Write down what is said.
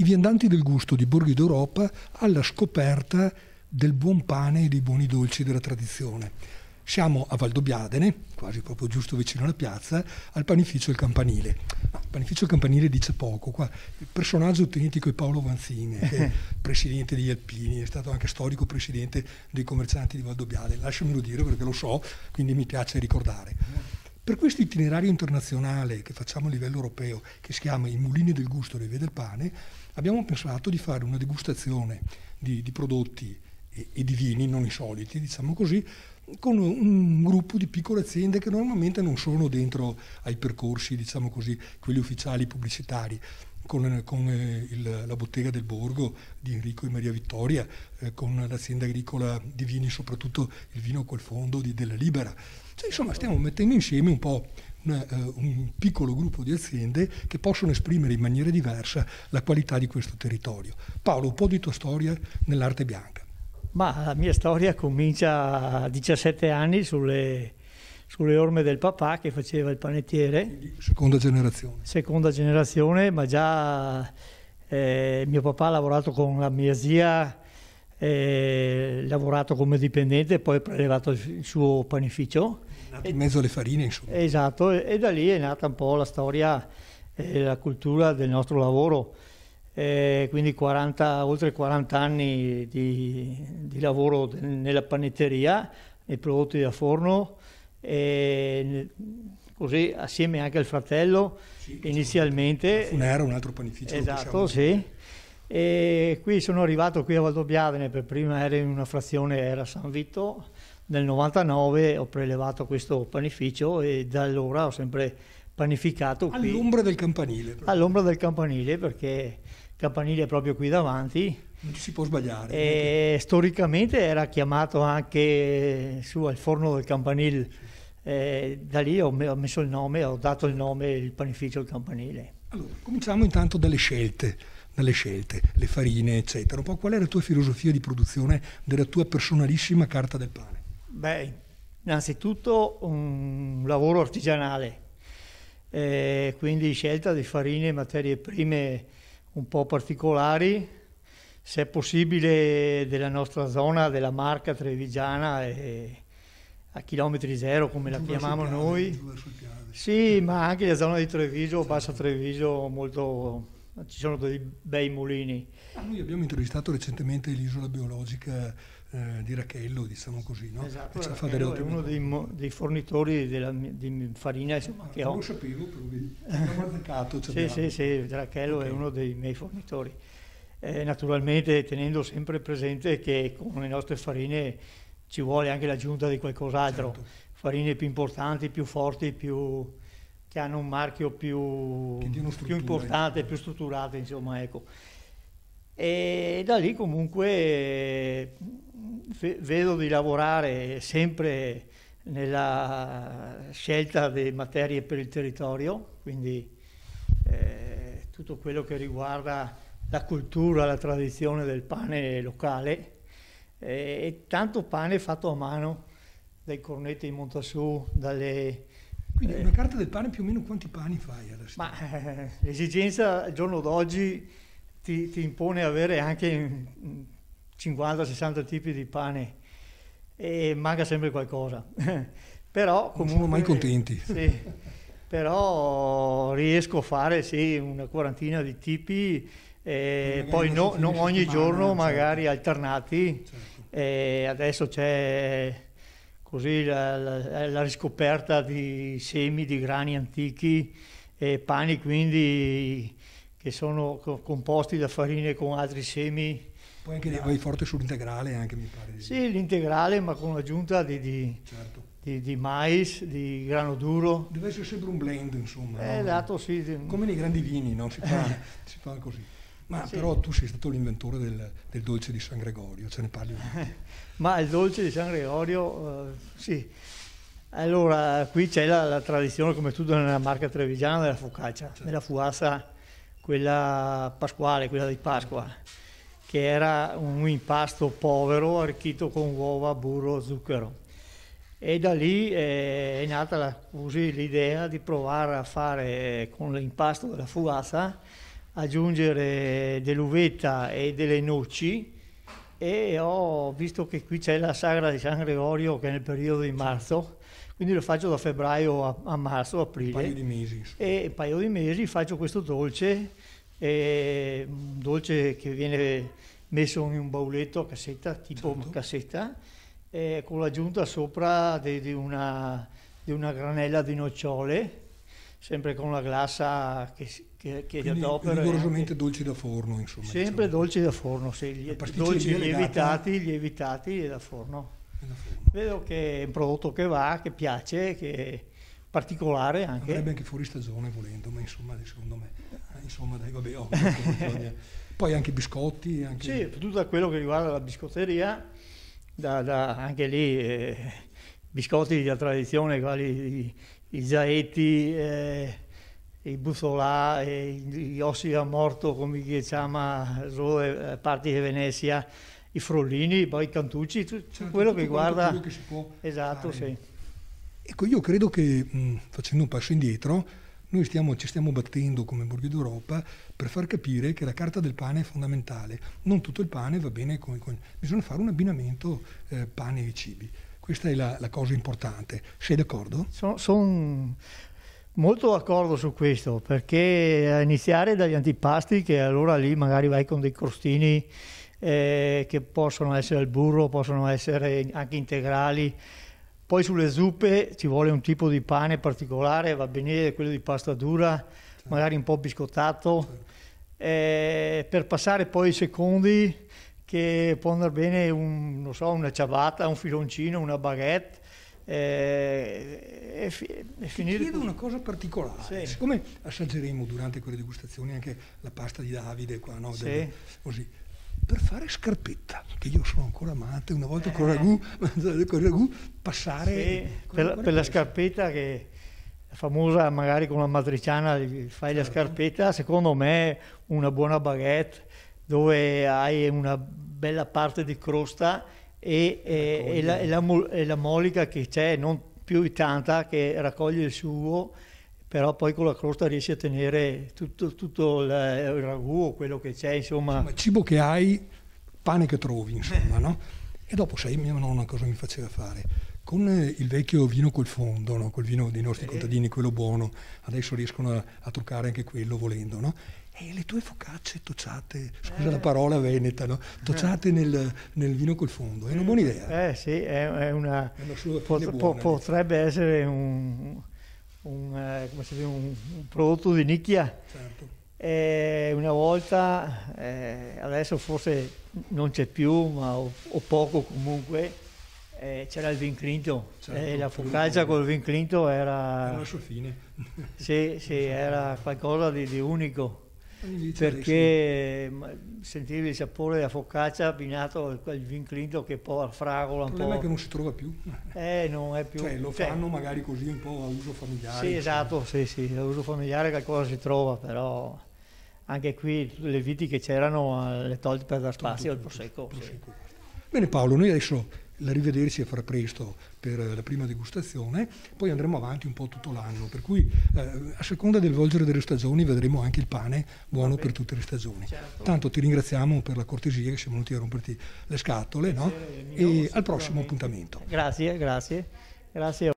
I viandanti del gusto di borghi d'Europa alla scoperta del buon pane e dei buoni dolci della tradizione. Siamo a Valdobbiadene, quasi proprio giusto vicino alla piazza, al panificio Il Campanile. il panificio Il Campanile dice poco, qua il personaggio tenitico è Paolo Vanzini, che è presidente degli Alpini, è stato anche storico presidente dei commercianti di Valdobbiadene, lasciamelo dire perché lo so, quindi mi piace ricordare. Per questo itinerario internazionale che facciamo a livello europeo, che si chiama I mulini del gusto di vie del Pane, abbiamo pensato di fare una degustazione di, di prodotti e, e di vini non i soliti, diciamo così, con un gruppo di piccole aziende che normalmente non sono dentro ai percorsi, diciamo così, quelli ufficiali pubblicitari, con, con eh, il, la bottega del Borgo di Enrico e Maria Vittoria, eh, con l'azienda agricola di vini, soprattutto il vino col fondo di Della Libera. Cioè, insomma, stiamo mettendo insieme un po' una, eh, un piccolo gruppo di aziende che possono esprimere in maniera diversa la qualità di questo territorio. Paolo, un po' di tua storia nell'arte bianca. Ma la mia storia comincia a 17 anni sulle, sulle, orme del papà che faceva il panettiere. Seconda generazione. Seconda generazione, ma già eh, mio papà ha lavorato con la mia zia, eh, lavorato come dipendente, poi ha prelevato il suo panificio. Nato in mezzo alle farine, insomma. Esatto, e da lì è nata un po' la storia e la cultura del nostro lavoro eh, quindi 40, oltre 40 anni di, di, lavoro nella panetteria, nei prodotti da forno, e così assieme anche al fratello sì, inizialmente. Funero, un altro panificio. Diciamo. Esatto, sì. E qui sono arrivato qui a Valdobbiadene, per prima era in una frazione, era San Vito, nel 99 ho prelevato questo panificio e da allora ho sempre panificato qui. All'ombra del campanile. All'ombra del campanile perché campanile proprio qui davanti. Non ci si può sbagliare. E storicamente era chiamato anche su al forno del campanile. Eh, da lì ho, messo il nome, ho dato il nome il panificio al campanile. Allora, cominciamo intanto dalle scelte, dalle scelte, le farine, eccetera. Un po' qual è la tua filosofia di produzione della tua personalissima carta del pane? Beh, innanzitutto un lavoro artigianale, eh, quindi scelta di farine, e materie prime un po' particolari, se è possibile, della nostra zona, della marca trevigiana e a chilometri zero come la chiamiamo piani, noi. Sì, ma anche la zona di Treviso, Bassa Treviso, molto ci sono dei bei mulini. Ah, noi abbiamo intervistato recentemente l'isola biologica eh, di Rachello, diciamo così, no? Esatto, fa è uno dei, mo- dei fornitori della, di farina insomma, ah, che non ho. Non lo sapevo, però vi abbiamo azzeccato. sì, sì, sì, Rachello okay. è uno dei miei fornitori. Eh, naturalmente tenendo sempre presente che con le nostre farine ci vuole anche l'aggiunta di qualcos'altro, certo. farine più importanti, più forti, più, che hanno un marchio più, più importante, più strutturato, insomma, ecco e da lì comunque vedo di lavorare sempre nella scelta delle materie per il territorio, quindi eh, tutto quello che riguarda la cultura, la tradizione del pane locale e tanto pane fatto a mano dai cornetti di Montassù, dalle... Quindi eh, una carta del pane più o meno quanti pani fai alla Ma eh, l'esigenza al giorno d'oggi ti, ti impone avere anche 50-60 tipi di pane e manca sempre qualcosa. però comunque... Non sono mai contenti. Sì, però riesco a fare sì, una quarantina di tipi, e poi no, non ogni certo. giorno, magari certo. alternati. Certo. Eh, adesso c'è così la, la, la, riscoperta di semi di grani antichi e pani, quindi che sono composti da farine con altri semi. Poi anche dei vai forte sull'integrale, anche mi pare. Di... Sì, l'integrale, ma con l'aggiunta di, di, certo. di, di, mais, di grano duro. Deve essere sempre un blend, insomma. Eh, no? dato, sì. Come nei grandi vini, no? si, fa, eh. si fa così. Ma sì. però tu sei stato l'inventore del, del, dolce di San Gregorio, ce ne parli un Ma il dolce di San Gregorio, eh, sì. Allora, qui c'è la, la, tradizione, come tu, nella marca trevigiana della focaccia, certo. della fuassa quella pasquale, quella di Pasqua, che era un impasto povero arricchito con uova, burro, zucchero. E da lì eh, è nata la, così l'idea di provare a fare con l'impasto della fugazza, aggiungere dell'uvetta e delle noci e ho visto che qui c'è la sagra di San Gregorio che è nel periodo di marzo quindi lo faccio da febbraio a, a marzo, aprile. Un paio di mesi. E un paio di mesi faccio questo dolce, eh, un dolce che viene messo in un bauletto a cassetta, tipo certo. cassetta, eh, con l'aggiunta sopra di una, una granella di nocciole sempre con la glassa che, che, che Quindi, adopera. Rigorosamente dolci da forno, insomma. Sempre diciamo. dolci da forno, sì, dolci lievitati, lievitati e da forno. Vedo che è un prodotto che va, che piace, che è particolare anche. Sarebbe anche fuori stagione volendo, ma insomma, secondo me, eh, insomma, dai, vabbè, oh, Poi anche i biscotti. Anche... Sì, tutto quello che riguarda la biscotteria, da, da anche lì eh, biscotti della tradizione, quali i, i zaetti, eh, i buzolà, eh, gli ossi da morto, come si chiama, eh, parti di Venezia i Frollini, i Cantucci, tutto, certo, quello tutto che guarda. Quello che si può esatto, fare. sì. Ecco, io credo che mh, mm, facendo un passo indietro, noi stiamo, ci stiamo battendo come borghi d'Europa per far capire che la carta del pane è fondamentale. Non tutto il pane va bene, con, con, bisogna fare un abbinamento eh, pane e cibi. Questa è la, la cosa importante. Sei d'accordo? Sono son molto d'accordo su questo, perché a iniziare dagli antipasti, che allora lì magari vai con dei crostini eh, che possono essere al burro, possono essere anche integrali. Poi sulle zuppe ci vuole un tipo di pane particolare, va bene quello di pasta dura, certo. magari un po' biscottato. Certo. Eh, per passare poi ai secondi che può andare bene un, so, una ciabatta, un filoncino, una baguette. Eh, e, fi- e finire... Ti chiedo una cosa particolare, sì. siccome assaggeremo durante quelle degustazioni anche la pasta di Davide, qua, no? Sì. così per fare scarpetta, che io sono ancora amante, una volta eh. con ragù, con ragù passare... Sì, con per, per la scarpetta che è famosa magari con la matriciana, fai la certo. scarpetta, secondo me una buona baguette dove hai una bella parte di crosta e, e, e, la, e la, la molica che c'è, non più tanta, che raccoglie il sugo però poi con la crosta riesci a tenere tutto, tutto il, ragù o quello che c'è, insomma. insomma. Cibo che hai, pane che trovi, insomma, no? E dopo, sai, mia nonna cosa mi faceva fare? Con eh, il vecchio vino col fondo, no? col vino dei nostri eh. contadini, quello buono, adesso riescono a, a truccare anche quello volendo, no? E le tue focacce tocciate, scusa eh. la parola veneta, no? tocciate eh. nel, nel, vino col fondo, è una buona idea. Eh sì, è, è una, è una po- po- diciamo. potrebbe essere un un, eh, dice, un, un prodotto di nicchia. Certo. E eh, una volta, eh, adesso forse non c'è più, ma o, o poco comunque, eh, c'era il vin Clinto certo, e eh, la focaccia con il vin Clinto era... Era la sua fine. sì, sì, era qualcosa di, di unico perché sentivi il sapore della focaccia abbinato a quel vin che poi al fragola un po'. Il problema è che non si trova più. Eh, non è più. Cioè, lo cioè, fanno magari così un po' a uso familiare. Sì, esatto, sì, sì, a uso familiare qualcosa si trova, però anche qui le viti che c'erano eh, le tolte per dar spazio al prosecco. prosecco. Sì. Bene Paolo, noi adesso l'arrivederci e far presto per la prima degustazione, poi andremo avanti un po' tutto l'anno, per cui eh, a seconda del volgere delle stagioni vedremo anche il pane buono per tutte le stagioni. Certo. Tanto ti ringraziamo per la cortesia che siamo venuti a romperti le scatole no? e al prossimo appuntamento. Grazie, grazie. grazie.